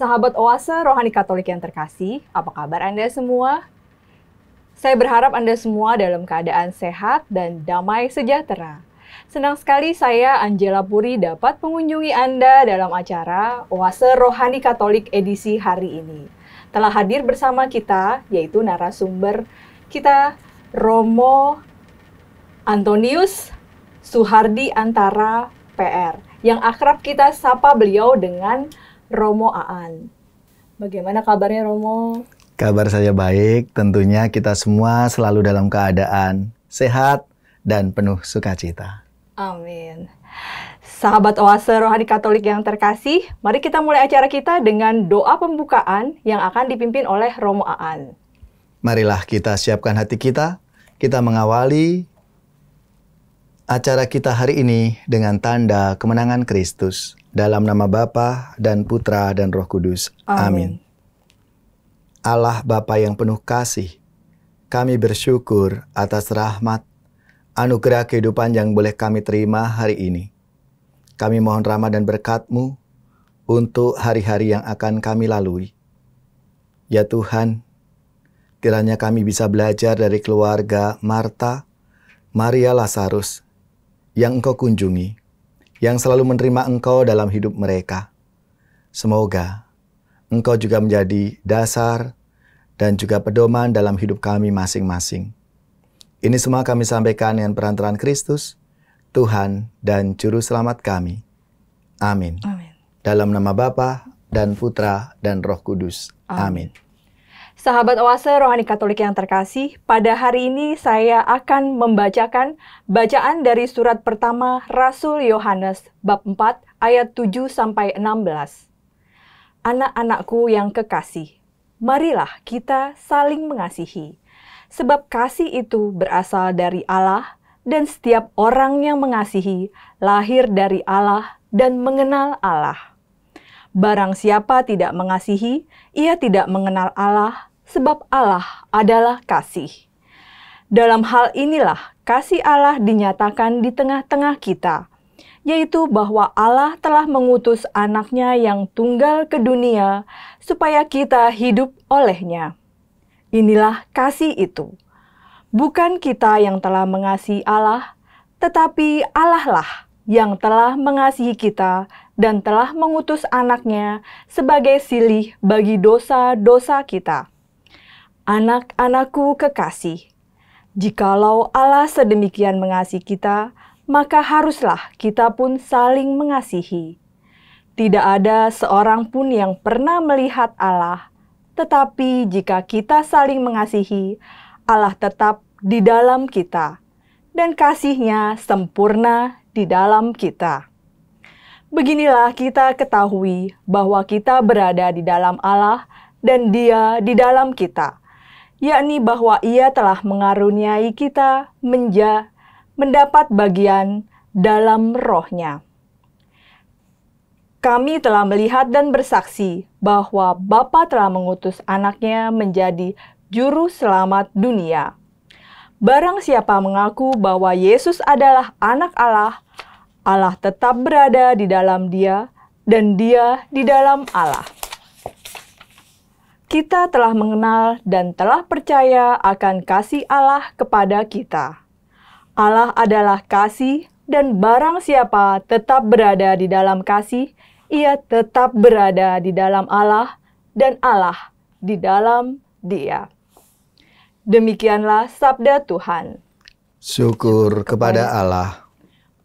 Sahabat Oase Rohani Katolik yang terkasih, apa kabar Anda semua? Saya berharap Anda semua dalam keadaan sehat dan damai sejahtera. Senang sekali saya Angela Puri dapat mengunjungi Anda dalam acara Oase Rohani Katolik edisi hari ini. Telah hadir bersama kita yaitu narasumber kita Romo Antonius Suhardi Antara PR yang akrab kita sapa beliau dengan Romo Aan. Bagaimana kabarnya Romo? Kabar saya baik, tentunya kita semua selalu dalam keadaan sehat dan penuh sukacita. Amin. Sahabat Oase Rohani Katolik yang terkasih, mari kita mulai acara kita dengan doa pembukaan yang akan dipimpin oleh Romo Aan. Marilah kita siapkan hati kita. Kita mengawali acara kita hari ini dengan tanda kemenangan Kristus. Dalam nama Bapa dan Putra dan Roh Kudus. Amin. Amin. Allah Bapa yang penuh kasih, kami bersyukur atas rahmat, anugerah kehidupan yang boleh kami terima hari ini. Kami mohon rahmat dan berkat-Mu untuk hari-hari yang akan kami lalui. Ya Tuhan, kiranya kami bisa belajar dari keluarga Marta, Maria Lazarus yang Engkau kunjungi yang selalu menerima engkau dalam hidup mereka. Semoga engkau juga menjadi dasar dan juga pedoman dalam hidup kami masing-masing. Ini semua kami sampaikan dengan perantaraan Kristus, Tuhan dan Juru Selamat kami. Amin. Amin. Dalam nama Bapa dan Putra dan Roh Kudus. Amin. Amin. Sahabat Oase Rohani Katolik yang terkasih, pada hari ini saya akan membacakan bacaan dari surat pertama Rasul Yohanes bab 4 ayat 7 sampai 16. Anak-anakku yang kekasih, marilah kita saling mengasihi, sebab kasih itu berasal dari Allah dan setiap orang yang mengasihi lahir dari Allah dan mengenal Allah. Barang siapa tidak mengasihi, ia tidak mengenal Allah sebab Allah adalah kasih. Dalam hal inilah kasih Allah dinyatakan di tengah-tengah kita, yaitu bahwa Allah telah mengutus anaknya yang tunggal ke dunia supaya kita hidup olehnya. Inilah kasih itu. Bukan kita yang telah mengasihi Allah, tetapi Allah lah yang telah mengasihi kita dan telah mengutus anaknya sebagai silih bagi dosa-dosa kita. Anak-anakku kekasih, jikalau Allah sedemikian mengasihi kita, maka haruslah kita pun saling mengasihi. Tidak ada seorang pun yang pernah melihat Allah, tetapi jika kita saling mengasihi, Allah tetap di dalam kita, dan kasihnya sempurna di dalam kita. Beginilah kita ketahui bahwa kita berada di dalam Allah dan Dia di dalam kita yakni bahwa Ia telah mengaruniai kita menja mendapat bagian dalam rohnya. Kami telah melihat dan bersaksi bahwa Bapa telah mengutus anaknya menjadi juru selamat dunia. Barang siapa mengaku bahwa Yesus adalah anak Allah, Allah tetap berada di dalam dia dan dia di dalam Allah kita telah mengenal dan telah percaya akan kasih Allah kepada kita. Allah adalah kasih, dan barang siapa tetap berada di dalam kasih, ia tetap berada di dalam Allah, dan Allah di dalam Dia. Demikianlah sabda Tuhan. Syukur kepada Allah.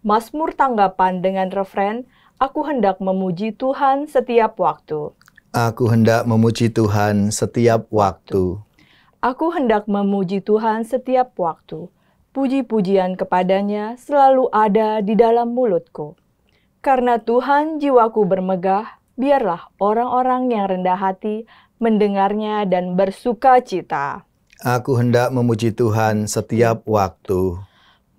Mazmur tanggapan dengan refren, Aku hendak memuji Tuhan setiap waktu. Aku hendak memuji Tuhan setiap waktu. Aku hendak memuji Tuhan setiap waktu. Puji-pujian kepadanya selalu ada di dalam mulutku. Karena Tuhan jiwaku bermegah, biarlah orang-orang yang rendah hati mendengarnya dan bersuka cita. Aku hendak memuji Tuhan setiap waktu.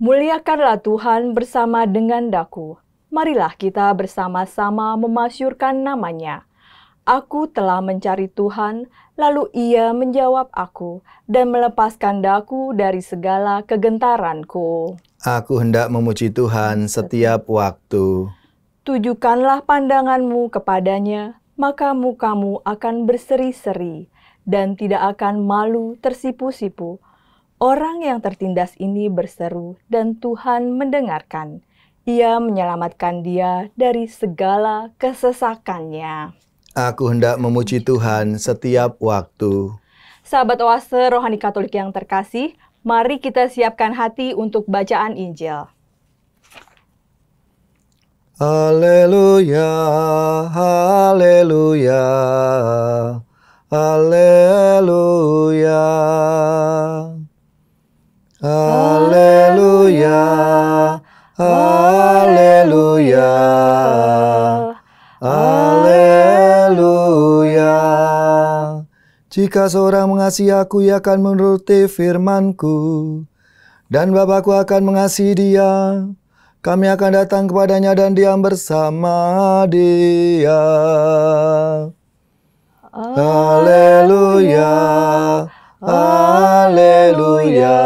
Muliakanlah Tuhan bersama dengan daku. Marilah kita bersama-sama memasyurkan namanya Aku telah mencari Tuhan, lalu ia menjawab aku dan melepaskan daku dari segala kegentaranku. Aku hendak memuji Tuhan setiap waktu. Tujukanlah pandanganmu kepadanya, maka mukamu akan berseri-seri dan tidak akan malu tersipu-sipu. Orang yang tertindas ini berseru dan Tuhan mendengarkan. Ia menyelamatkan dia dari segala kesesakannya. Aku hendak memuji Tuhan setiap waktu. Sahabat Oase Rohani Katolik yang terkasih, mari kita siapkan hati untuk bacaan Injil. Haleluya, haleluya, haleluya. Haleluya, haleluya. haleluya. Jika seorang mengasihi aku, ia akan menuruti firmanku. Dan Bapakku akan mengasihi dia. Kami akan datang kepadanya dan diam bersama dia. Haleluya, haleluya,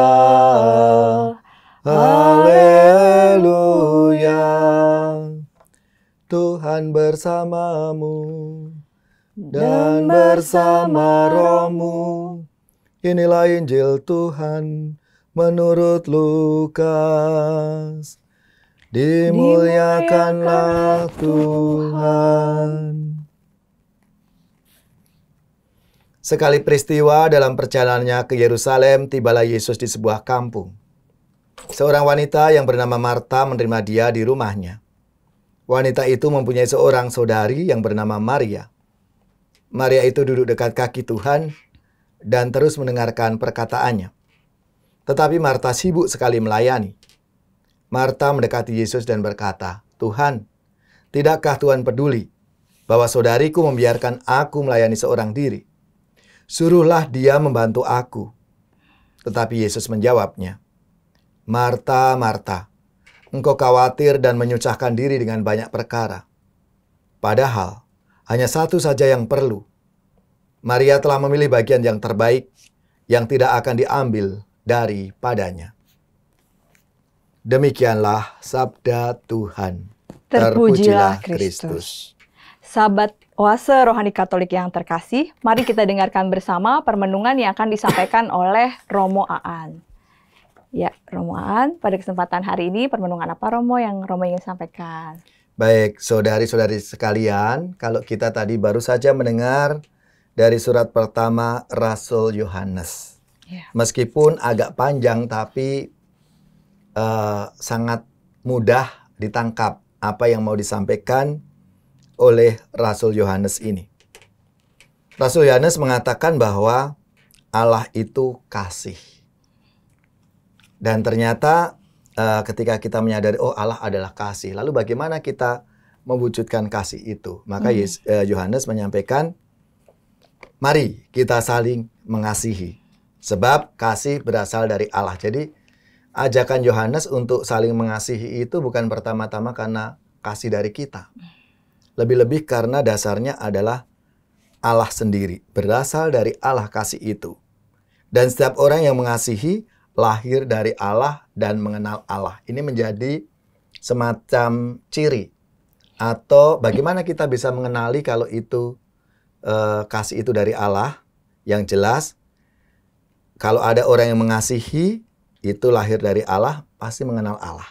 haleluya. Tuhan bersamamu dan bersama rohmu. Inilah Injil Tuhan menurut Lukas. Dimuliakanlah Tuhan. Sekali peristiwa dalam perjalanannya ke Yerusalem, tibalah Yesus di sebuah kampung. Seorang wanita yang bernama Marta menerima dia di rumahnya. Wanita itu mempunyai seorang saudari yang bernama Maria. Maria itu duduk dekat kaki Tuhan dan terus mendengarkan perkataannya. Tetapi Marta sibuk sekali melayani. Marta mendekati Yesus dan berkata, "Tuhan, tidakkah Tuhan peduli bahwa saudariku membiarkan aku melayani seorang diri? Suruhlah dia membantu aku." Tetapi Yesus menjawabnya, "Marta, Marta, engkau khawatir dan menyusahkan diri dengan banyak perkara. Padahal hanya satu saja yang perlu. Maria telah memilih bagian yang terbaik yang tidak akan diambil daripadanya. Demikianlah sabda Tuhan. Terpujilah Kristus. Sahabat Oase Rohani Katolik yang terkasih, mari kita dengarkan bersama permenungan yang akan disampaikan oleh Romo Aan. Ya, Romo Aan, pada kesempatan hari ini permenungan apa Romo yang Romo ingin sampaikan? Baik, saudari-saudari sekalian, kalau kita tadi baru saja mendengar dari surat pertama Rasul Yohanes. Yeah. Meskipun agak panjang, tapi uh, sangat mudah ditangkap apa yang mau disampaikan oleh Rasul Yohanes ini. Rasul Yohanes mengatakan bahwa Allah itu kasih. Dan ternyata uh, ketika kita menyadari oh Allah adalah kasih, lalu bagaimana kita mewujudkan kasih itu? Maka hmm. Eh, Yohanes hmm. uh, menyampaikan, mari kita saling mengasihi, sebab kasih berasal dari Allah. Jadi ajakan Yohanes untuk saling mengasihi itu bukan pertama-tama karena kasih dari kita, lebih-lebih karena dasarnya adalah Allah sendiri, berasal dari Allah kasih itu. Dan setiap orang yang mengasihi lahir dari Allah dan mengenal Allah. Ini menjadi semacam ciri atau bagaimana kita bisa mengenali kalau itu eh, kasih itu dari Allah yang jelas kalau ada orang yang mengasihi itu lahir dari Allah pasti mengenal Allah.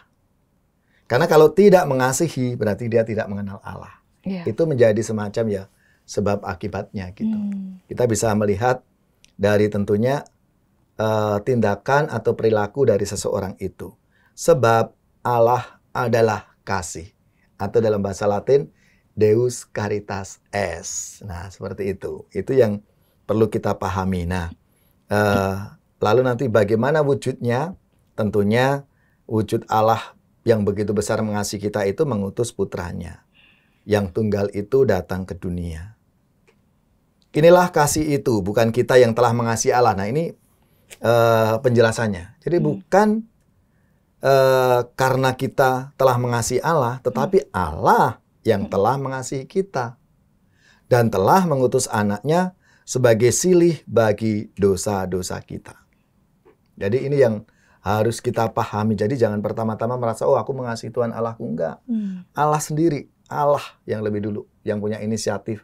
Karena kalau tidak mengasihi berarti dia tidak mengenal Allah. Yeah. Itu menjadi semacam ya sebab akibatnya gitu. Hmm. Kita bisa melihat dari tentunya uh, tindakan atau perilaku dari seseorang itu. Sebab Allah adalah kasih atau dalam bahasa Latin Deus caritas es. Nah, seperti itu. Itu yang perlu kita pahami. Nah, uh, lalu nanti bagaimana wujudnya? Tentunya wujud Allah yang begitu besar mengasihi kita itu mengutus putranya. Yang tunggal itu datang ke dunia. Inilah kasih itu, bukan kita yang telah mengasihi Allah. Nah, ini uh, penjelasannya. Jadi hmm. bukan uh, karena kita telah mengasihi Allah, tetapi hmm. Allah yang hmm. telah mengasihi kita dan telah mengutus anaknya sebagai silih bagi dosa-dosa kita. Jadi ini yang harus kita pahami. Jadi jangan pertama-tama merasa oh aku mengasihi Tuhan Allahku enggak. Hmm. Allah sendiri, Allah yang lebih dulu yang punya inisiatif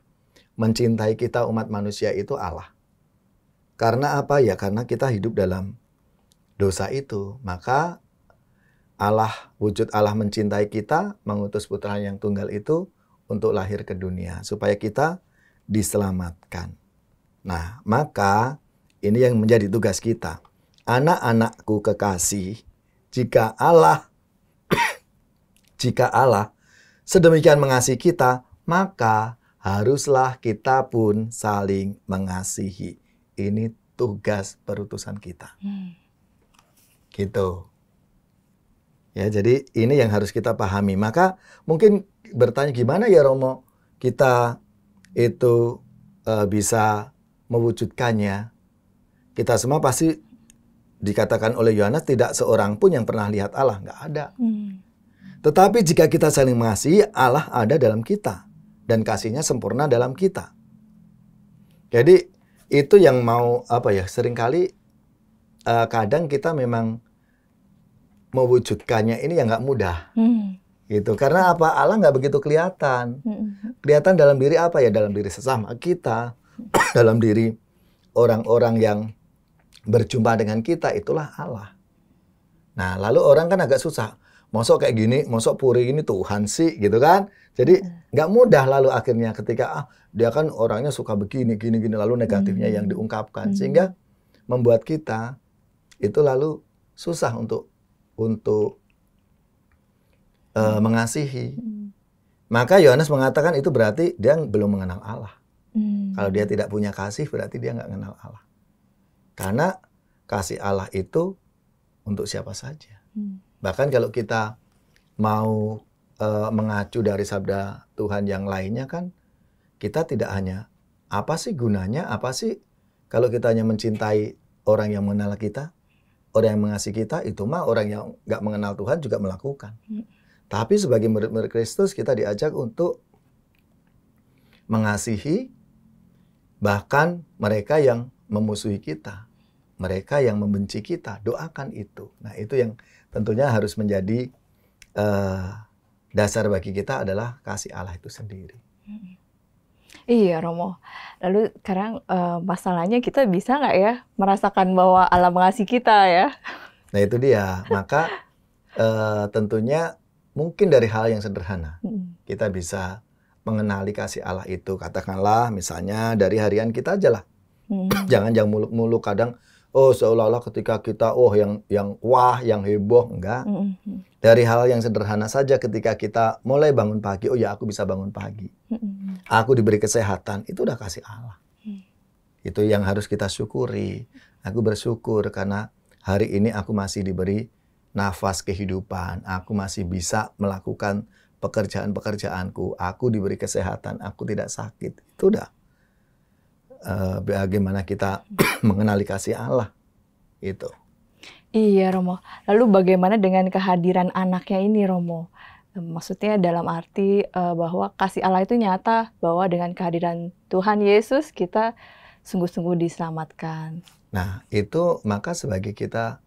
mencintai kita umat manusia itu Allah. Karena apa? Ya karena kita hidup dalam dosa itu. Maka Allah, wujud Allah mencintai kita, mengutus putra yang tunggal itu untuk lahir ke dunia. Supaya kita diselamatkan. Nah, maka ini yang menjadi tugas kita. Anak-anakku kekasih, jika Allah jika Allah sedemikian mengasihi kita, maka haruslah kita pun saling mengasihi ini tugas perutusan kita. Hmm. Gitu. Ya, jadi ini yang harus kita pahami. Maka mungkin bertanya gimana ya Romo kita itu uh, bisa mewujudkannya. Kita semua pasti dikatakan oleh Yohanes tidak seorang pun yang pernah lihat Allah, nggak ada. Hmm. Tetapi jika kita saling mengasihi, Allah ada dalam kita dan kasihnya sempurna dalam kita. Jadi itu yang mau apa ya seringkali uh, kadang kita memang mewujudkannya ini yang nggak mudah hmm. gitu karena apa Allah nggak begitu kelihatan hmm. kelihatan dalam diri apa ya dalam diri sesama kita hmm. dalam diri orang-orang yang berjumpa dengan kita itulah Allah nah lalu orang kan agak susah mosok kayak gini mosok puri ini Tuhan sih gitu kan jadi hmm. nggak mudah lalu akhirnya ketika ah dia kan orangnya suka begini gini gini lalu negatifnya hmm. yang diungkapkan hmm. sehingga membuat kita itu lalu susah untuk untuk uh, mengasihi. Hmm. Maka Yohanes mengatakan itu berarti dia belum mengenal Allah. Hmm. Kalau dia tidak punya kasih berarti dia nggak kenal Allah. Karena kasih Allah itu untuk siapa saja. Hmm. Bahkan kalau kita mau uh, mengacu dari sabda Tuhan yang lainnya kan kita tidak hanya apa sih gunanya, apa sih kalau kita hanya mencintai orang yang mengenal kita, orang yang mengasihi kita, itu mah orang yang nggak mengenal Tuhan juga melakukan. Hmm. Tapi sebagai murid-murid Kristus kita diajak untuk mengasihi bahkan mereka yang memusuhi kita, mereka yang membenci kita, doakan itu. Nah itu yang tentunya harus menjadi uh, dasar bagi kita adalah kasih Allah itu sendiri. Hmm. Iya Romo. Lalu sekarang uh, masalahnya kita bisa nggak ya merasakan bahwa Allah mengasihi kita ya? Nah itu dia. Maka uh, tentunya mungkin dari hal yang sederhana hmm. kita bisa mengenali kasih Allah itu. Katakanlah misalnya dari harian kita aja lah. Hmm. Jangan jangan muluk-muluk kadang oh seolah-olah ketika kita oh yang yang wah yang heboh enggak mm -hmm. dari hal yang sederhana saja ketika kita mulai bangun pagi oh ya aku bisa bangun pagi mm -hmm. aku diberi kesehatan itu udah kasih Allah mm. itu yang harus kita syukuri aku bersyukur karena hari ini aku masih diberi nafas kehidupan aku masih bisa melakukan pekerjaan-pekerjaanku aku diberi kesehatan aku tidak sakit itu udah Eh, bagaimana kita mengenali kasih Allah itu. Iya Romo. Lalu bagaimana dengan kehadiran anaknya ini Romo? Maksudnya dalam arti uh, bahwa kasih Allah itu nyata bahwa dengan kehadiran Tuhan Yesus kita sungguh-sungguh diselamatkan. Nah itu maka sebagai kita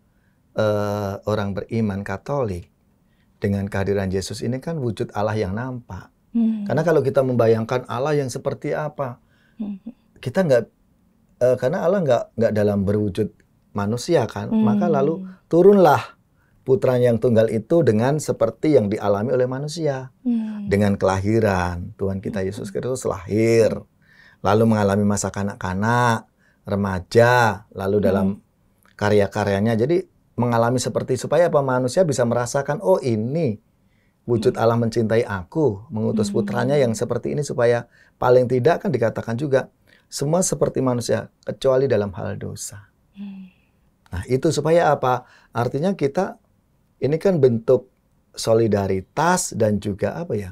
uh, orang beriman Katolik dengan kehadiran Yesus ini kan wujud Allah yang nampak. Hmm. Karena kalau kita membayangkan Allah yang seperti apa, hmm kita nggak uh, karena Allah nggak nggak dalam berwujud manusia kan, hmm. maka lalu turunlah putra yang tunggal itu dengan seperti yang dialami oleh manusia, hmm. dengan kelahiran Tuhan kita hmm. Yesus Kristus lahir, lalu mengalami masa kanak-kanak, remaja, lalu hmm. dalam karya-karyanya jadi mengalami seperti supaya apa manusia bisa merasakan oh ini wujud hmm. Allah mencintai aku, mengutus hmm. putranya yang seperti ini supaya paling tidak kan dikatakan juga semua seperti manusia kecuali dalam hal dosa. Hmm. Nah, itu supaya apa? Artinya kita ini kan bentuk solidaritas dan juga apa ya?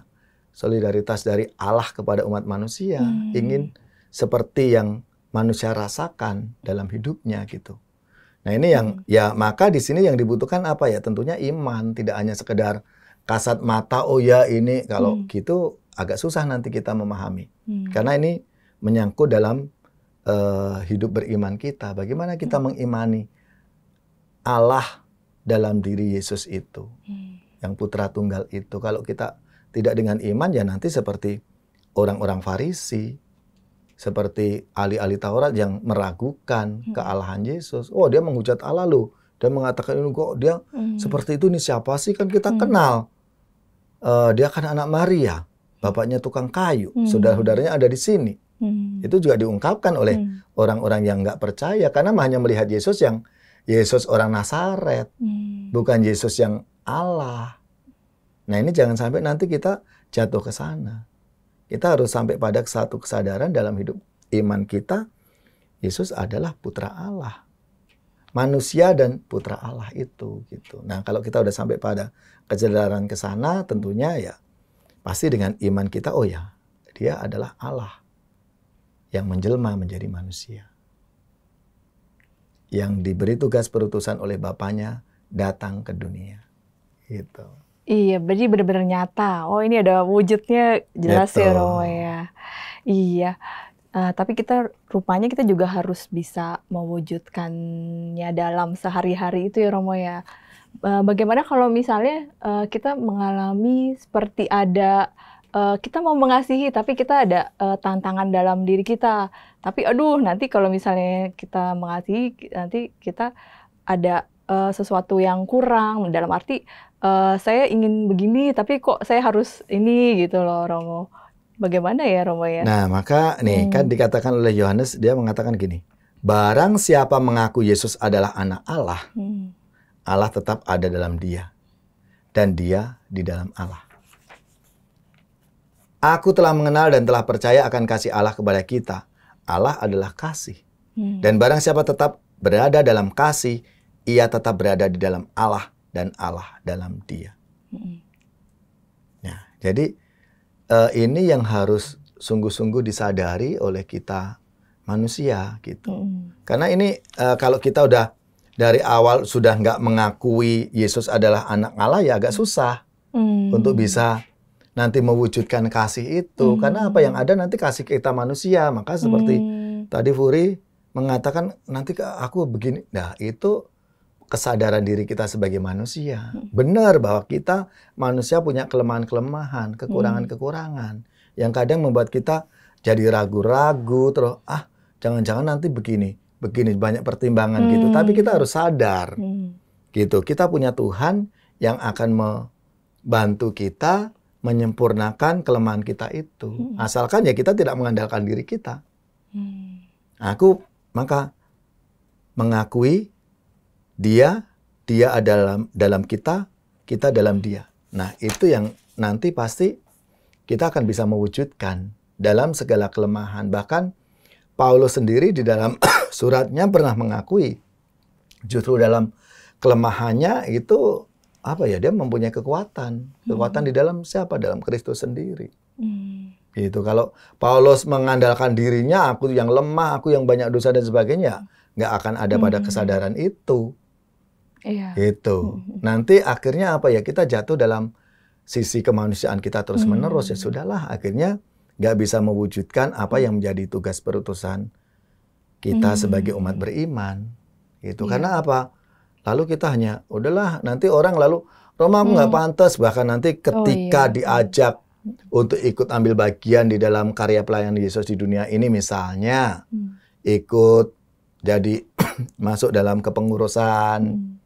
Solidaritas dari Allah kepada umat manusia, hmm. ingin seperti yang manusia rasakan dalam hidupnya gitu. Nah, ini yang hmm. ya maka di sini yang dibutuhkan apa ya? Tentunya iman, tidak hanya sekedar kasat mata oh ya ini kalau hmm. gitu agak susah nanti kita memahami. Hmm. Karena ini menyangkut dalam uh, hidup beriman kita. Bagaimana kita hmm. mengimani Allah dalam diri Yesus itu, hmm. yang Putra Tunggal itu. Kalau kita tidak dengan iman, ya nanti seperti orang-orang Farisi, seperti ahli-ahli Taurat yang meragukan hmm. kealahan Yesus. Oh, dia menghujat Allah loh dan mengatakan ini kok dia hmm. seperti itu nih siapa sih kan kita hmm. kenal. Uh, dia kan anak Maria, hmm. bapaknya tukang kayu, hmm. saudara-saudaranya ada di sini. Hmm. Itu juga diungkapkan oleh hmm. orang-orang hmm. yang nggak percaya karena hanya melihat Yesus yang Yesus orang Nasaret, hmm. bukan Yesus yang Allah. Nah ini jangan sampai nanti kita jatuh ke sana. Kita harus sampai pada satu kesadaran dalam hidup iman kita, Yesus adalah Putra Allah, manusia dan Putra Allah itu gitu. Nah kalau kita udah sampai pada kesadaran ke sana, tentunya ya pasti dengan iman kita, oh ya dia adalah Allah yang menjelma menjadi manusia. Yang diberi tugas perutusan oleh Bapaknya datang ke dunia. Gitu. Iya, berarti benar-benar nyata. Oh ini ada wujudnya jelas ya, Betul. ya Romo ya. Iya. Uh, tapi kita rupanya kita juga harus bisa mewujudkannya dalam sehari-hari itu ya Romo ya. Uh, bagaimana kalau misalnya uh, kita mengalami seperti ada Eh, kita mau mengasihi tapi kita ada uh, tantangan dalam diri kita. Tapi aduh nanti kalau misalnya kita mengasihi nanti kita ada uh, sesuatu yang kurang dalam arti uh, saya ingin begini tapi kok saya harus ini gitu loh Romo. Bagaimana ya Romo ya? Nah, maka nih kan hmm. kan dikatakan oleh Yohanes dia mengatakan gini. Barang siapa mengaku Yesus adalah anak Allah, hmm. Allah tetap ada dalam dia dan dia di dalam Allah. Aku telah mengenal dan telah percaya akan kasih Allah kepada kita. Allah adalah kasih. Hmm. Dan barang siapa tetap berada dalam kasih, ia tetap berada di dalam Allah dan Allah dalam dia. Hmm. Nah, jadi uh, ini yang harus sungguh-sungguh disadari oleh kita manusia gitu. Hmm. Karena ini uh, kalau kita udah dari awal sudah nggak mengakui Yesus adalah anak Allah ya agak susah hmm. untuk bisa nanti mewujudkan kasih itu hmm. karena apa yang ada nanti kasih kita manusia maka seperti hmm. tadi Furi mengatakan nanti aku begini nah itu kesadaran diri kita sebagai manusia. Hmm. Benar bahwa kita manusia punya kelemahan-kelemahan, hmm. kekurangan-kekurangan hmm. yang kadang membuat kita jadi ragu-ragu terus ah jangan-jangan nanti begini, begini banyak pertimbangan gitu. hmm. gitu. Tapi kita harus sadar. Hmm. Gitu. Kita punya Tuhan yang akan membantu kita menyempurnakan kelemahan kita itu. Hmm. Asalkan ya kita tidak mengandalkan diri kita. Hmm. Nah, aku maka mengakui dia, dia ada dalam dalam kita, kita dalam dia. Nah, itu yang nanti pasti kita akan bisa mewujudkan dalam segala kelemahan. Bahkan Paulus sendiri di dalam suratnya pernah mengakui justru dalam kelemahannya itu apa ya dia mempunyai kekuatan kekuatan hmm. di dalam siapa dalam Kristus sendiri hmm. gitu kalau Paulus mengandalkan dirinya aku yang lemah aku yang banyak dosa dan sebagainya nggak akan ada hmm. pada kesadaran itu yeah. gitu hmm. nanti akhirnya apa ya kita jatuh dalam sisi kemanusiaan kita terus ya hmm. menerus ya sudahlah akhirnya nggak bisa mewujudkan apa yang menjadi tugas perutusan kita hmm. sebagai umat beriman gitu yeah. karena apa Lalu kita hanya, udahlah nanti orang lalu, Roma aku nggak hmm. pantas. Bahkan nanti oh, ketika oh, iya. diajak untuk ikut ambil bagian di dalam karya pelayanan Yesus di dunia ini misalnya, hmm. ikut jadi masuk dalam kepengurusan, hmm.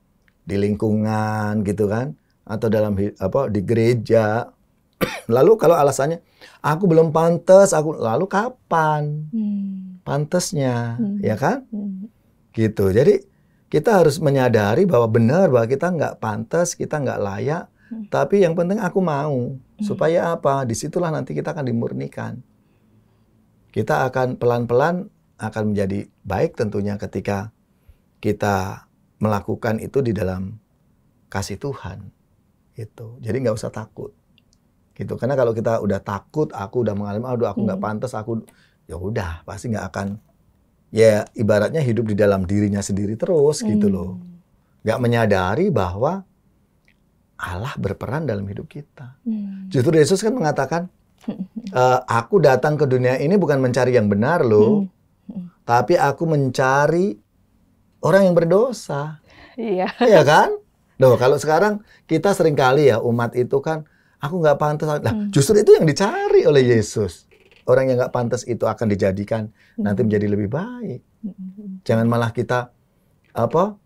di lingkungan gitu kan, atau dalam apa di gereja. lalu kalau alasannya, aku belum pantas, aku lalu kapan? Hmm. Pantasnya, hmm. ya kan? Hmm. Gitu. Jadi kita harus menyadari bahwa benar bahwa kita nggak pantas, kita nggak layak. Hmm. Tapi yang penting aku mau. Hmm. Supaya apa? Disitulah nanti kita akan dimurnikan. Kita akan pelan-pelan akan menjadi baik tentunya ketika kita melakukan itu di dalam kasih Tuhan. Itu. Jadi nggak usah takut. Gitu. Karena kalau kita udah takut, aku udah mengalami, aduh aku nggak hmm. pantas, aku ya udah pasti nggak akan ya ibaratnya hidup di dalam dirinya sendiri terus gitu hmm. gitu loh. Gak menyadari bahwa Allah berperan dalam hidup kita. Hmm. Justru Yesus kan mengatakan, e, aku datang ke dunia ini bukan mencari yang benar loh, hmm. tapi aku mencari orang yang berdosa. Iya. Iya kan? Loh, kalau sekarang kita sering kali ya umat itu kan, aku nggak pantas. Nah, hmm. justru itu yang dicari oleh Yesus orang yang nggak pantas itu akan dijadikan hmm. nanti menjadi lebih baik. Hmm. Jangan malah kita apa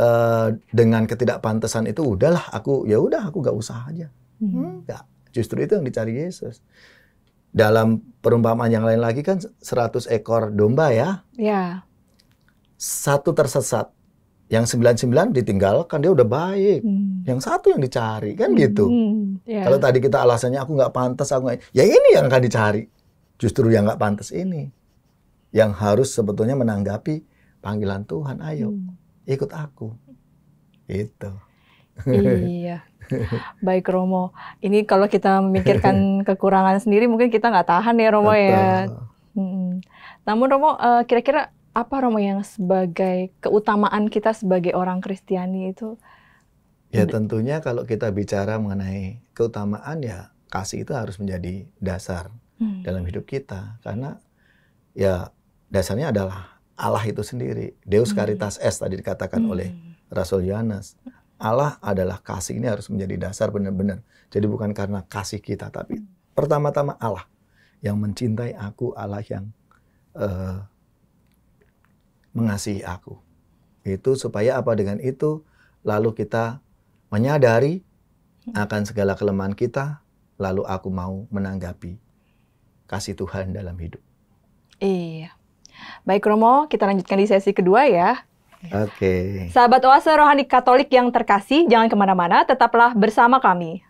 uh, dengan ketidakpantasan itu udahlah aku ya udah aku nggak usah aja. Hmm. Justru itu yang dicari Yesus. Dalam perumpamaan yang lain lagi kan 100 ekor domba ya. Ya. Satu tersesat. Yang sembilan 99 ditinggalkan dia udah baik. Hmm. Yang satu yang dicari kan hmm. gitu. Hmm. Yeah. Kalau tadi kita alasannya aku nggak pantas, aku gak... ya ini yang akan dicari. Justru yang nggak pantas ini yang harus sebetulnya menanggapi panggilan Tuhan. Ayo, hmm. ikut aku. Itu. Iya. Baik Romo, ini kalau kita memikirkan kekurangan sendiri mungkin kita nggak tahan ya Romo ya. Betul. ya. Hmm. Namun Romo, eh, kira-kira apa Romo yang sebagai keutamaan kita sebagai orang Kristiani itu? Ya tentunya kalau kita bicara mengenai keutamaan ya kasih itu harus menjadi dasar Hmm. dalam hidup kita karena ya dasarnya adalah Allah itu sendiri Deus hmm. Caritas hmm. tadi dikatakan hmm. oleh Rasul Yohanes Allah adalah kasih ini harus menjadi dasar benar-benar jadi bukan karena kasih kita tapi hmm. pertama-tama Allah yang mencintai aku Allah yang uh, mengasihi aku itu supaya apa dengan itu lalu kita menyadari hmm. akan segala kelemahan kita lalu aku mau menanggapi kasih Tuhan dalam hidup. Iya. Baik Romo, kita lanjutkan di sesi kedua ya. Oke. Okay. Sahabat Oase Rohani Katolik yang terkasih, jangan kemana-mana, tetaplah bersama kami.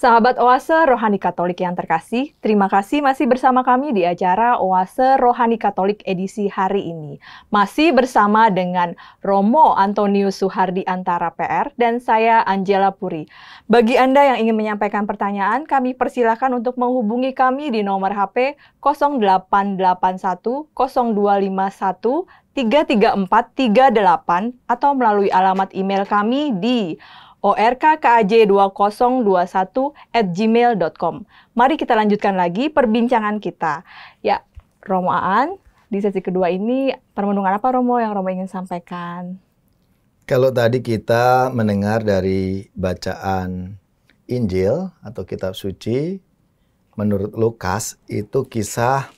Sahabat Oase Rohani Katolik yang terkasih, terima kasih masih bersama kami di acara Oase Rohani Katolik edisi hari ini. Masih bersama dengan Romo Antonius Suhardi Antara PR dan saya Angela Puri. Bagi Anda yang ingin menyampaikan pertanyaan, kami persilahkan untuk menghubungi kami di nomor HP 0881 0251 334 38 atau melalui alamat email kami di orkkaj2021@gmail.com. Mari kita lanjutkan lagi perbincangan kita. Ya, Romo Aan, di sesi kedua ini permenungan apa Romo yang Romo ingin sampaikan? Kalau tadi kita mendengar dari bacaan Injil atau kitab suci menurut Lukas itu kisah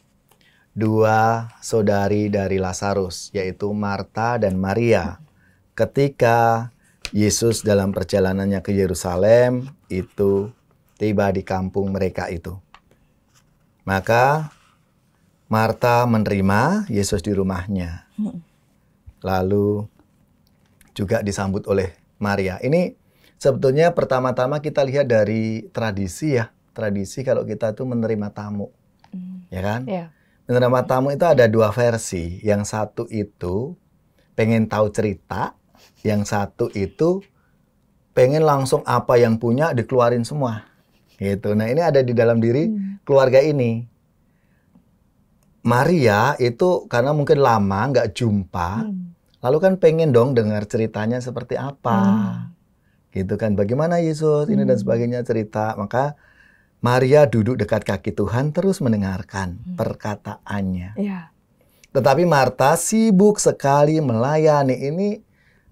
dua saudari dari Lazarus yaitu Marta dan Maria. Ketika Yesus dalam perjalanannya ke Yerusalem itu tiba di kampung mereka itu. Maka Marta menerima Yesus di rumahnya. Hmm. Lalu juga disambut oleh Maria. Ini sebetulnya pertama-tama kita lihat dari tradisi ya. Tradisi kalau kita itu menerima tamu. Hmm. Ya kan? Ya. Menerima tamu itu ada dua versi. Yang satu itu pengen tahu cerita, yang satu itu pengen langsung apa yang punya dikeluarin semua. Gitu. Nah, ini ada di dalam diri hmm. keluarga ini. Maria itu karena mungkin lama nggak jumpa, hmm. lalu kan pengen dong dengar ceritanya seperti apa, hmm. gitu kan? Bagaimana Yesus ini hmm. dan sebagainya cerita. Maka Maria duduk dekat kaki Tuhan terus mendengarkan hmm. perkataannya. Yeah. Tetapi Marta sibuk sekali melayani ini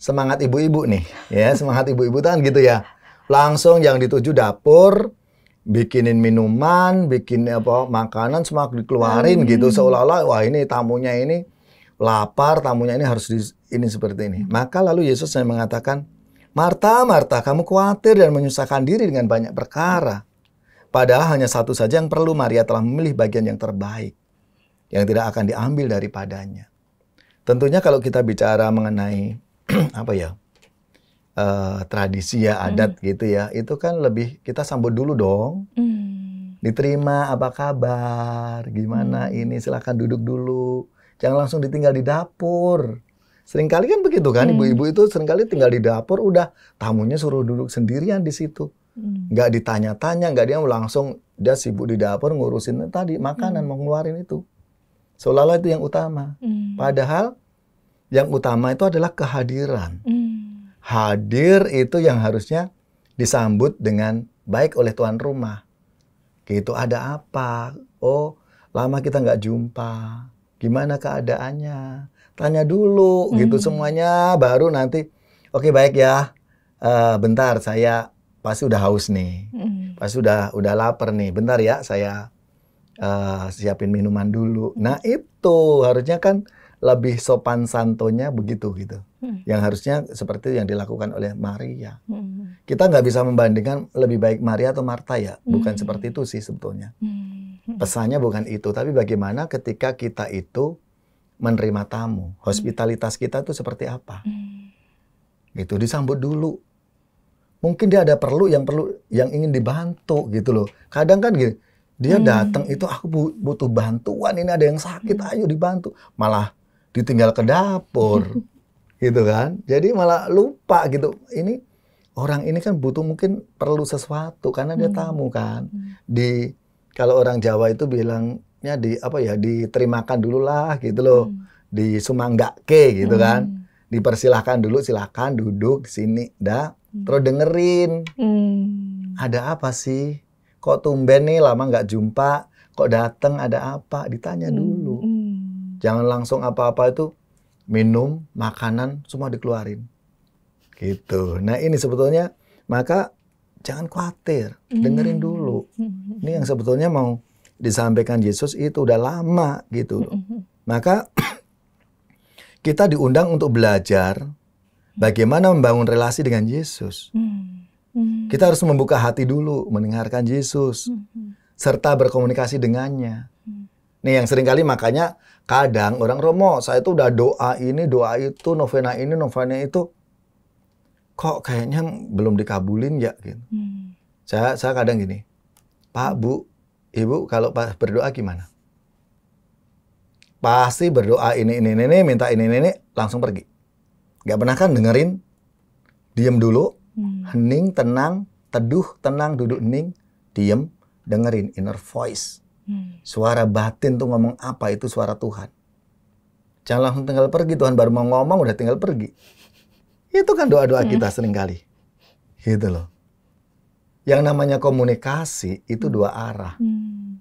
semangat ibu-ibu nih. Ya, semangat ibu-ibu kan gitu ya. Langsung yang dituju dapur, bikinin minuman, bikin apa makanan semangat dikeluarin hmm. gitu seolah-olah wah ini tamunya ini lapar, tamunya ini harus di, ini seperti ini. Maka lalu Yesus yang mengatakan, "Marta, Marta, kamu khawatir dan menyusahkan diri dengan banyak perkara. Padahal hanya satu saja yang perlu Maria telah memilih bagian yang terbaik yang tidak akan diambil daripadanya." Tentunya kalau kita bicara mengenai apa ya uh, tradisi ya hmm. adat hmm. gitu ya itu kan lebih kita sambut dulu dong hmm. diterima apa kabar gimana hmm. ini silahkan duduk dulu jangan langsung ditinggal di dapur seringkali kan begitu kan hmm. ibu-ibu hmm. itu seringkali tinggal di dapur udah tamunya suruh duduk sendirian di situ hmm. nggak ditanya-tanya nggak dia langsung dia sibuk di dapur ngurusin tadi makanan hmm. mau ngeluarin itu seolah-olah itu yang utama hmm. padahal yang utama itu adalah kehadiran. Mm. Hadir itu yang harusnya disambut dengan baik oleh tuan rumah. Gitu, ada apa? Oh, lama kita nggak jumpa. Gimana keadaannya? Tanya dulu, mm. gitu hmm. semuanya. Baru nanti, oke okay, baik ya. Uh, bentar, saya pasti udah haus nih, mm. pasti udah udah lapar nih. Bentar ya, saya uh, siapin minuman dulu. Nah itu harusnya kan lebih sopan santonya begitu gitu. Hmm. Yang harusnya seperti yang dilakukan oleh Maria. Hmm. Kita nggak bisa membandingkan lebih baik Maria atau Marta ya, bukan hmm. seperti itu sih sebetulnya. Hmm. Pesannya bukan itu, tapi bagaimana ketika kita itu menerima tamu, hmm. hospitalitas kita itu seperti apa? Hmm. Gitu disambut dulu. Mungkin dia ada perlu yang perlu yang ingin dibantu gitu loh. Kadang kan gitu, dia hmm. datang itu aku butuh bantuan ini ada yang sakit, hmm. ayo dibantu. Malah ditinggal ke dapur gitu kan jadi malah lupa gitu ini orang ini kan butuh mungkin perlu sesuatu karena dia hmm. tamu kan hmm. di kalau orang Jawa itu bilangnya di apa ya diterimakan dulu lah gitu loh hmm. di sumanggake gitu hmm. kan dipersilahkan dulu silahkan duduk di sini dah terus dengerin ada apa sih kok tumben nih lama nggak jumpa kok dateng ada apa ditanya dulu Jangan langsung apa-apa itu minum, makanan semua dikeluarin. Gitu. Nah, ini sebetulnya maka jangan khawatir, hmm. dengerin dulu. Ini yang sebetulnya mau disampaikan Yesus itu udah lama gitu hmm, hmm, Maka kita diundang untuk belajar bagaimana membangun relasi dengan Yesus. Kita harus membuka hati dulu mendengarkan Yesus serta berkomunikasi dengannya. Nih yang seringkali makanya Kadang orang Romo, saya tuh udah doa ini, doa itu, novena ini, novena itu. Kok kayaknya belum dikabulin ya gitu. Hmm. Saya, saya kadang gini, Pak, Bu, Ibu kalau pas berdoa gimana? Pasti berdoa ini, ini, ini, minta ini, ini, ini, langsung pergi. Gak pernah kan dengerin, diem dulu, hmm. hening, tenang, teduh, tenang, duduk hening, diem, dengerin inner voice. Hmm. Suara batin tuh ngomong apa itu suara Tuhan. Jangan langsung tinggal pergi, Tuhan baru mau ngomong udah tinggal pergi. Itu kan doa-doa hmm. sering seringkali. Gitu loh. Yang namanya komunikasi itu hmm. dua arah. Hmm.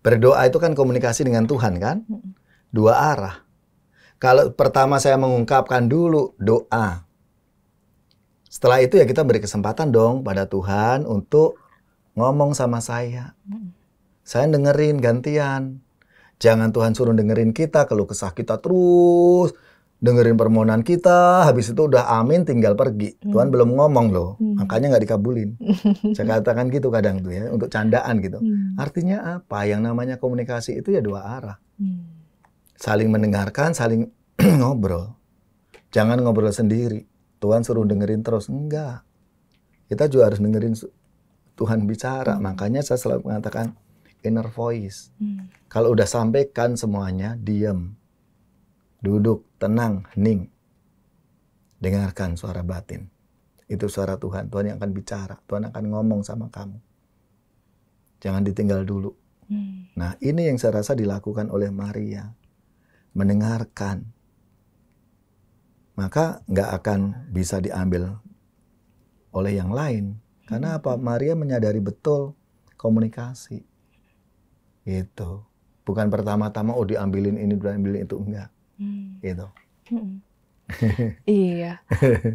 Berdoa itu kan komunikasi dengan Tuhan kan? Hmm. Dua arah. Kalau pertama saya mengungkapkan dulu doa. Setelah itu ya kita beri kesempatan dong pada Tuhan untuk ngomong sama saya. Hmm. Saya dengerin gantian. Jangan Tuhan suruh dengerin kita, kalau kesah kita terus. Dengerin permohonan kita, habis itu udah amin tinggal pergi. Hmm. Tuhan belum ngomong loh, hmm. makanya nggak dikabulin. Saya katakan gitu kadang tuh ya, untuk candaan gitu. Hmm. Artinya apa? Yang namanya komunikasi itu ya dua arah. Hmm. Saling mendengarkan, saling ngobrol. Jangan ngobrol sendiri. Tuhan suruh dengerin terus. Enggak. Kita juga harus dengerin Tuhan bicara. Hmm. Makanya saya selalu mengatakan, inner voice. Hmm. Kalau udah sampaikan semuanya, diam, duduk, tenang, hening. Dengarkan suara batin. Itu suara Tuhan. Tuhan yang akan bicara. Tuhan akan ngomong sama kamu. Jangan ditinggal dulu. Hmm. Nah ini yang saya rasa dilakukan oleh Maria. Mendengarkan. Maka nggak akan bisa diambil oleh yang lain. Karena apa? Hmm. Maria menyadari betul komunikasi. Gitu. Bukan pertama-tama oh diambilin ini diambilin itu enggak. Hmm. Gitu. Hmm. iya.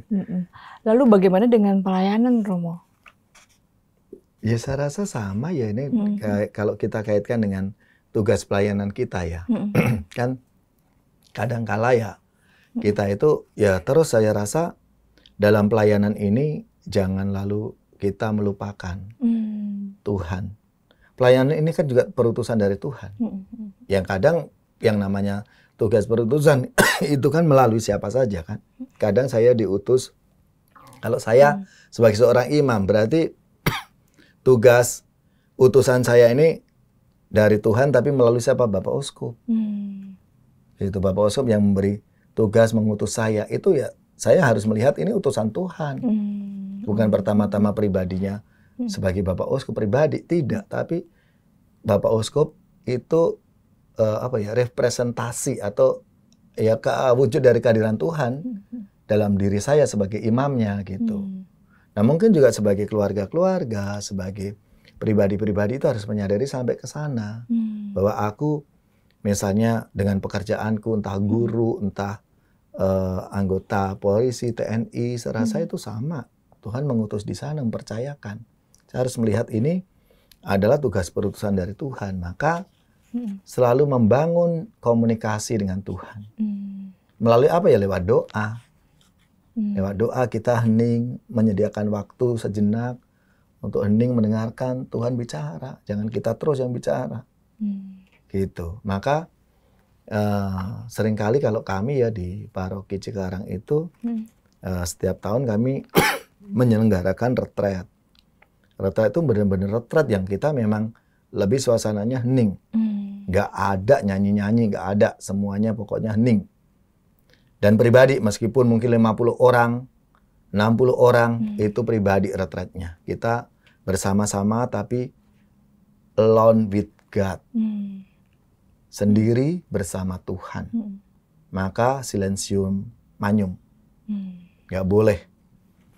Hmm. Lalu bagaimana dengan pelayanan Romo? Ya saya rasa sama ya ini hmm. kalau kita kaitkan dengan tugas pelayanan kita ya. Hmm. kan kala ya hmm. kita itu ya terus saya rasa dalam pelayanan ini jangan lalu kita melupakan hmm. Tuhan pelayanan ini kan juga perutusan dari Tuhan. Hmm, hmm, hmm. Yang kadang yang namanya tugas perutusan itu kan melalui siapa saja kan. Kadang saya diutus kalau saya sebagai seorang imam berarti tugas utusan saya ini dari Tuhan tapi melalui siapa Bapak Uskup. Hmm. Itu Bapak Uskup yang memberi tugas mengutus saya itu ya saya harus melihat ini utusan Tuhan. Hmm. Bukan pertama-tama pribadinya Hmm. sebagai Bapak Uskup pribadi, tidak, hmm. tapi Bapak Uskup itu uh, apa ya, representasi atau ya ke, eh, wujud dari kehadiran Tuhan hmm, dalam diri saya sebagai imamnya gitu. Hmm. Nah, mungkin juga sebagai keluarga-keluarga, sebagai pribadi-pribadi itu harus menyadari sampai ke sana hmm. bahwa aku misalnya dengan pekerjaanku entah guru, hmm. entah uh, anggota polisi, TNI, serasa hmm. itu sama. Tuhan mengutus di sana, mempercayakan. Saya harus melihat ini adalah tugas perutusan dari Tuhan. Maka hmm. selalu membangun komunikasi dengan Tuhan. Hmm. Melalui apa ya? Lewat doa. Hmm. Lewat doa kita hening, menyediakan waktu sejenak untuk hening mendengarkan Tuhan bicara. Jangan kita terus yang bicara. Gitu. Maka uh, seringkali kalau kami ya di paroki Cikarang itu hmm. uh, setiap tahun kami menyelenggarakan retret. Retret itu benar-benar retret yang kita memang lebih suasananya hening. Hmm. Gak ada nyanyi-nyanyi, gak ada. Semuanya pokoknya hening. Dan pribadi, meskipun mungkin 50 orang, 60 orang, hmm. itu pribadi retretnya. Kita bersama-sama tapi alone with God. Hmm. Sendiri bersama Tuhan. Hmm. Maka silensium manyum. Hmm. Gak boleh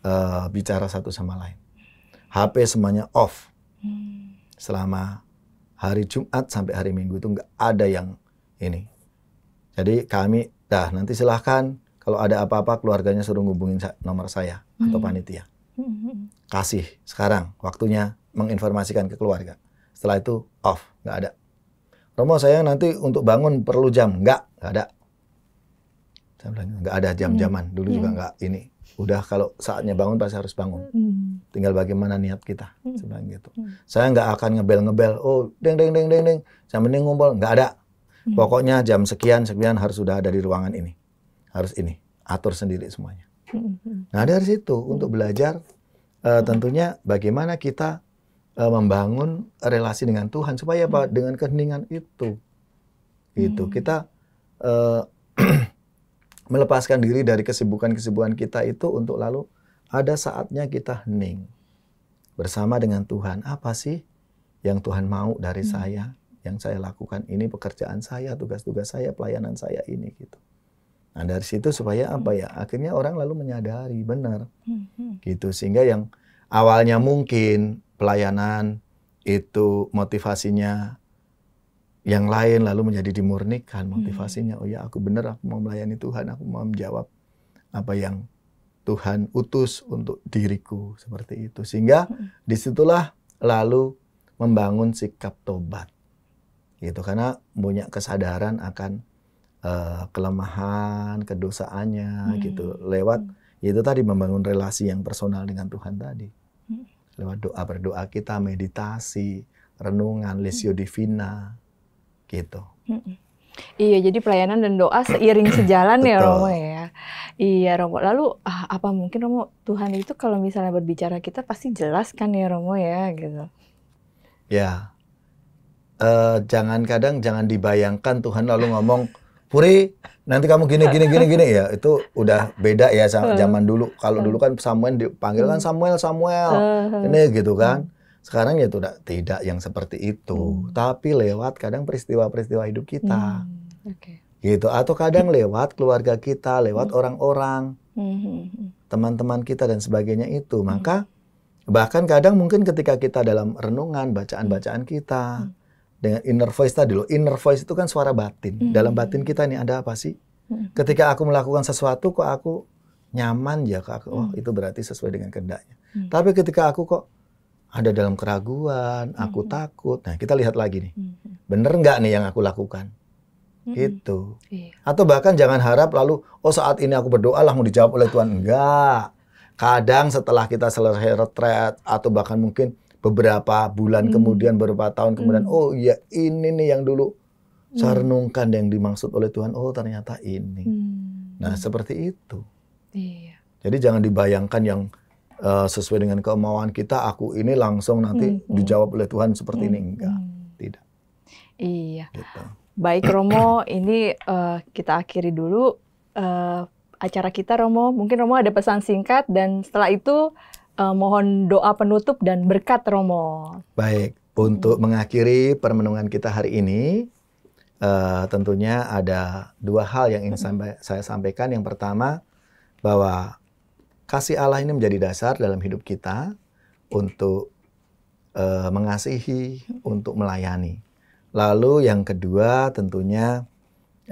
uh, bicara satu sama lain. HP semuanya off. Hmm. Selama hari Jumat sampai hari Minggu itu nggak ada yang ini. Jadi kami, dah nanti silahkan kalau ada apa-apa keluarganya suruh ngubungin nomor saya hmm. atau panitia. Hmm. Kasih sekarang waktunya menginformasikan ke keluarga. Setelah itu off, nggak ada. Romo saya nanti untuk bangun perlu jam, nggak, nggak ada. nggak ada jam-jaman. Hmm. Dulu hmm. juga nggak ini udah kalau saatnya bangun pasti harus bangun. Hmm. Tinggal bagaimana niat kita hmm. sebenarnya gitu. Hmm. Saya nggak akan ngebel-ngebel, oh deng deng deng deng deng, jam ini ngumpul, nggak ada. Hmm. Pokoknya jam sekian sekian harus sudah ada di ruangan ini, harus ini, atur sendiri semuanya. Hmm. hmm. Nah dari situ hmm. untuk belajar uh, tentunya bagaimana kita uh, membangun relasi dengan Tuhan supaya apa? Hmm. Dengan keheningan itu, gitu hmm. kita uh, melepaskan diri dari kesibukan-kesibukan kita itu untuk lalu ada saatnya kita hening bersama dengan Tuhan. Apa sih yang Tuhan mau dari hmm. saya? Yang saya lakukan ini pekerjaan saya, tugas-tugas saya, pelayanan saya ini gitu. Nah dari situ supaya apa ya? Akhirnya orang lalu menyadari benar hmm. gitu sehingga yang awalnya mungkin pelayanan itu motivasinya yang lain lalu menjadi dimurnikan hmm. motivasinya hmm. oh ya aku benar aku mau melayani Tuhan aku mau menjawab apa yang Tuhan utus untuk diriku seperti itu sehingga hmm. disitulah lalu membangun sikap tobat gitu karena punya kesadaran akan uh, kelemahan kedosaannya hmm. gitu lewat hmm. itu tadi membangun relasi yang personal dengan Tuhan tadi lewat doa berdoa kita meditasi renungan lesio divina gitu. Iya, jadi pelayanan dan doa seiring sejalan ya Romo ya. Iya Romo. Lalu ah, apa mungkin Romo Tuhan itu kalau misalnya berbicara kita pasti jelas kan ya Romo ya gitu. Ya, uh, jangan kadang jangan dibayangkan Tuhan lalu ngomong Puri nanti kamu gini gini gini gini ya itu udah beda ya zaman dulu. Kalau dulu kan Samuel dipanggil kan mm. Samuel Samuel ini gitu kan. Sekarang ya tidak tidak yang seperti itu, hmm. tapi lewat kadang peristiwa-peristiwa hidup kita. Hmm. Okay. Gitu atau kadang lewat keluarga kita, lewat hmm. orang-orang, hmm, hmm, hmm. teman-teman kita dan sebagainya itu. Maka bahkan kadang mungkin ketika kita dalam renungan, bacaan-bacaan kita hmm. dengan inner voice tadi loh. Inner voice itu kan suara batin. Hmm. Dalam batin kita ini ada apa sih? Hmm. Ketika aku melakukan sesuatu kok aku nyaman ya kak, oh itu berarti sesuai dengan kehendaknya. Hmm. Tapi ketika aku kok ada dalam keraguan, aku mm-hmm. takut. Nah, kita lihat lagi nih. Mm-hmm. Bener nggak nih yang aku lakukan? mm Gitu. Iya. Atau bahkan jangan harap lalu, oh saat ini aku berdoa lah mau dijawab oleh Tuhan. Enggak. Kadang setelah kita selesai retret atau bahkan mungkin beberapa bulan mm kemudian, beberapa tahun kemudian, mm oh iya ini nih yang dulu mm saya renungkan yang dimaksud oleh Tuhan. Oh ternyata ini. mm Nah, seperti itu. Iya. Jadi jangan dibayangkan yang uh, sesuai dengan kemauan kita aku ini langsung nanti hmm. hmm. dijawab oleh Tuhan seperti hmm. ini enggak hmm. tidak iya gitu. baik Romo ini uh, kita akhiri dulu uh, acara kita Romo mungkin Romo ada pesan singkat dan setelah itu uh, mohon doa penutup dan berkat Romo baik untuk hmm. mengakhiri permenungan kita hari ini uh, tentunya ada dua hal yang ingin saya sampaikan yang pertama bahwa kasih Allah ini menjadi dasar dalam hidup kita untuk uh, mengasihi, untuk melayani. Lalu yang kedua tentunya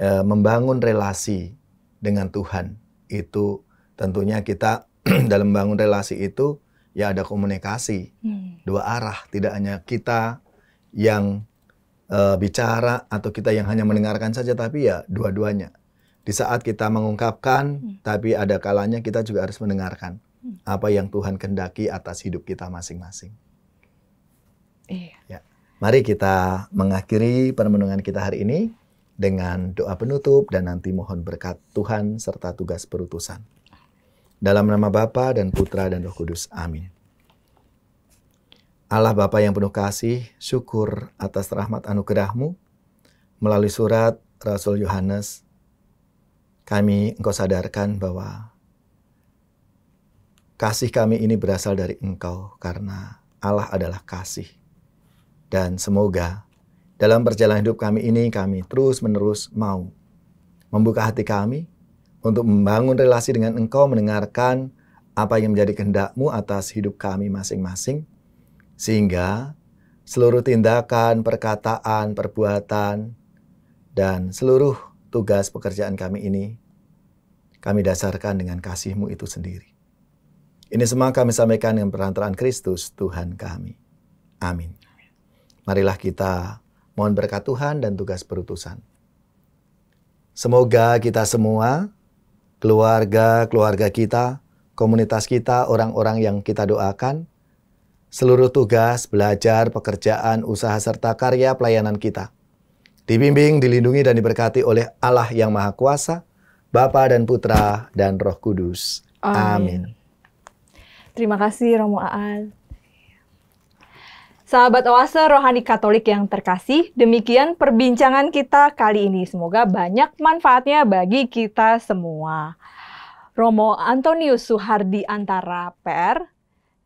uh, membangun relasi dengan Tuhan. Itu tentunya kita dalam membangun relasi itu ya ada komunikasi hmm. dua arah, tidak hanya kita yang uh, bicara atau kita yang hanya mendengarkan saja tapi ya dua-duanya di saat kita mengungkapkan, hmm. tapi ada kalanya kita juga harus mendengarkan hmm. apa yang Tuhan kendaki atas hidup kita masing-masing. Iya. Ya. Mari kita mengakhiri perenungan kita hari ini dengan doa penutup dan nanti mohon berkat Tuhan serta tugas perutusan. Dalam nama Bapa dan Putra dan Roh Kudus. Amin. Allah Bapa yang penuh kasih, syukur atas rahmat anugerahmu melalui surat Rasul Yohanes kami engkau sadarkan bahwa kasih kami ini berasal dari engkau karena Allah adalah kasih. Dan semoga dalam perjalanan hidup kami ini kami terus-menerus mau membuka hati kami untuk membangun relasi dengan engkau, mendengarkan apa yang menjadi kehendakmu atas hidup kami masing-masing. Sehingga seluruh tindakan, perkataan, perbuatan, dan seluruh tugas pekerjaan kami ini kami dasarkan dengan kasih-Mu itu sendiri. Ini semua kami sampaikan dengan perantaraan Kristus, Tuhan kami. Amin. Marilah kita mohon berkat Tuhan dan tugas perutusan. Semoga kita semua, keluarga, keluarga kita, komunitas kita, orang-orang yang kita doakan, seluruh tugas, belajar, pekerjaan, usaha, serta karya pelayanan kita. Dibimbing, dilindungi, dan diberkati oleh Allah yang Maha Kuasa, Bapa dan Putra dan Roh Kudus. Amin. Amin. Terima kasih Romo Aal. Sahabat Oase Rohani Katolik yang terkasih, demikian perbincangan kita kali ini. Semoga banyak manfaatnya bagi kita semua. Romo Antonius Suhardi Antara PR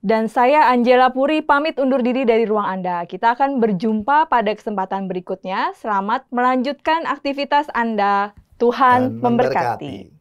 dan saya Angela Puri pamit undur diri dari ruang Anda. Kita akan berjumpa pada kesempatan berikutnya. Selamat melanjutkan aktivitas Anda. Tuhan memberkati. memberkati.